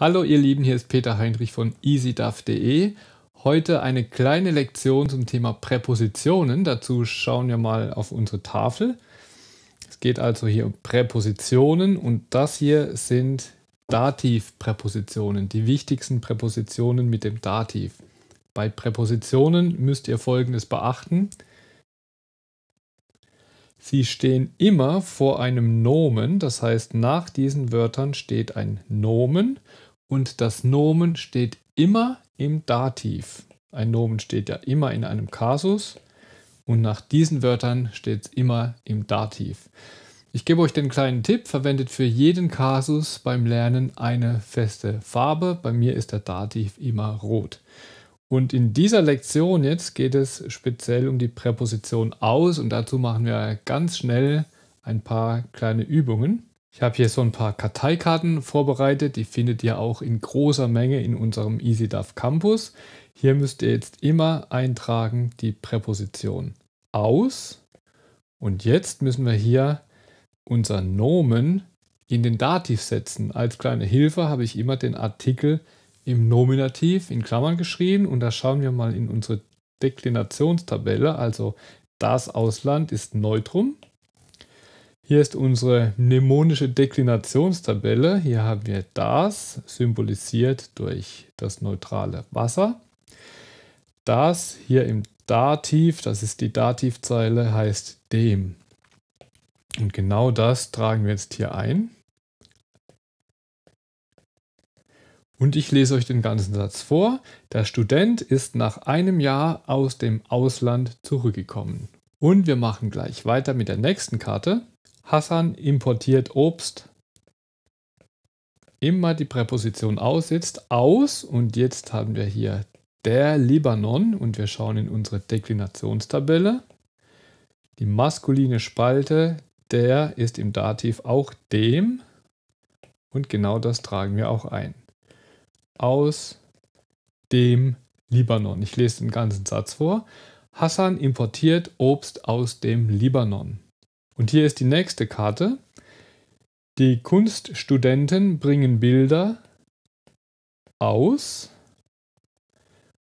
Hallo ihr Lieben, hier ist Peter Heinrich von easyduff.de. Heute eine kleine Lektion zum Thema Präpositionen. Dazu schauen wir mal auf unsere Tafel. Es geht also hier um Präpositionen und das hier sind Dativpräpositionen, die wichtigsten Präpositionen mit dem Dativ. Bei Präpositionen müsst ihr Folgendes beachten. Sie stehen immer vor einem Nomen, das heißt nach diesen Wörtern steht ein Nomen und das Nomen steht immer im Dativ. Ein Nomen steht ja immer in einem Kasus und nach diesen Wörtern steht es immer im Dativ. Ich gebe euch den kleinen Tipp, verwendet für jeden Kasus beim Lernen eine feste Farbe. Bei mir ist der Dativ immer rot. Und in dieser Lektion jetzt geht es speziell um die Präposition aus und dazu machen wir ganz schnell ein paar kleine Übungen. Ich habe hier so ein paar Karteikarten vorbereitet. Die findet ihr auch in großer Menge in unserem EasyDAV Campus. Hier müsst ihr jetzt immer eintragen die Präposition aus. Und jetzt müssen wir hier unser Nomen in den Dativ setzen. Als kleine Hilfe habe ich immer den Artikel im Nominativ in Klammern geschrieben. Und da schauen wir mal in unsere Deklinationstabelle. Also das Ausland ist Neutrum. Hier ist unsere mnemonische Deklinationstabelle. Hier haben wir das, symbolisiert durch das neutrale Wasser. Das hier im Dativ, das ist die Dativzeile, heißt dem. Und genau das tragen wir jetzt hier ein. Und ich lese euch den ganzen Satz vor. Der Student ist nach einem Jahr aus dem Ausland zurückgekommen. Und wir machen gleich weiter mit der nächsten Karte. Hassan importiert Obst. Immer die Präposition aus aus und jetzt haben wir hier der Libanon und wir schauen in unsere Deklinationstabelle. Die maskuline Spalte der ist im Dativ auch dem und genau das tragen wir auch ein. Aus dem Libanon. Ich lese den ganzen Satz vor. Hassan importiert Obst aus dem Libanon. Und hier ist die nächste Karte. Die Kunststudenten bringen Bilder aus.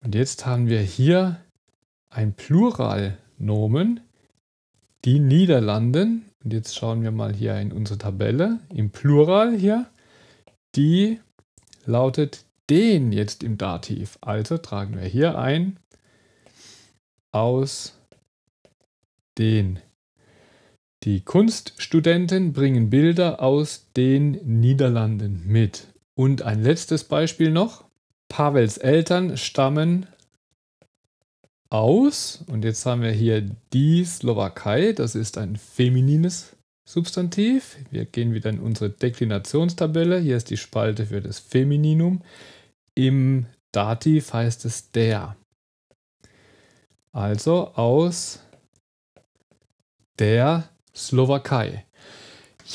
Und jetzt haben wir hier ein Pluralnomen, die Niederlanden. Und jetzt schauen wir mal hier in unsere Tabelle, im Plural hier. Die lautet den jetzt im Dativ. Also tragen wir hier ein aus den die Kunststudenten bringen Bilder aus den Niederlanden mit. Und ein letztes Beispiel noch. Pavels Eltern stammen aus, und jetzt haben wir hier die Slowakei, das ist ein feminines Substantiv. Wir gehen wieder in unsere Deklinationstabelle, hier ist die Spalte für das Femininum. Im Dativ heißt es der. Also aus der Slowakei.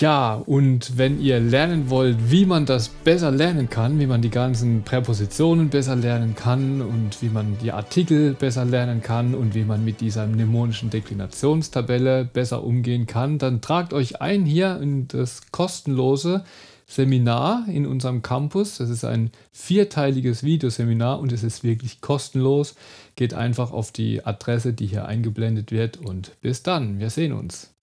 Ja, und wenn ihr lernen wollt, wie man das besser lernen kann, wie man die ganzen Präpositionen besser lernen kann und wie man die Artikel besser lernen kann und wie man mit dieser mnemonischen Deklinationstabelle besser umgehen kann, dann tragt euch ein hier in das kostenlose Seminar in unserem Campus. Das ist ein vierteiliges Videoseminar und es ist wirklich kostenlos. Geht einfach auf die Adresse, die hier eingeblendet wird und bis dann. Wir sehen uns.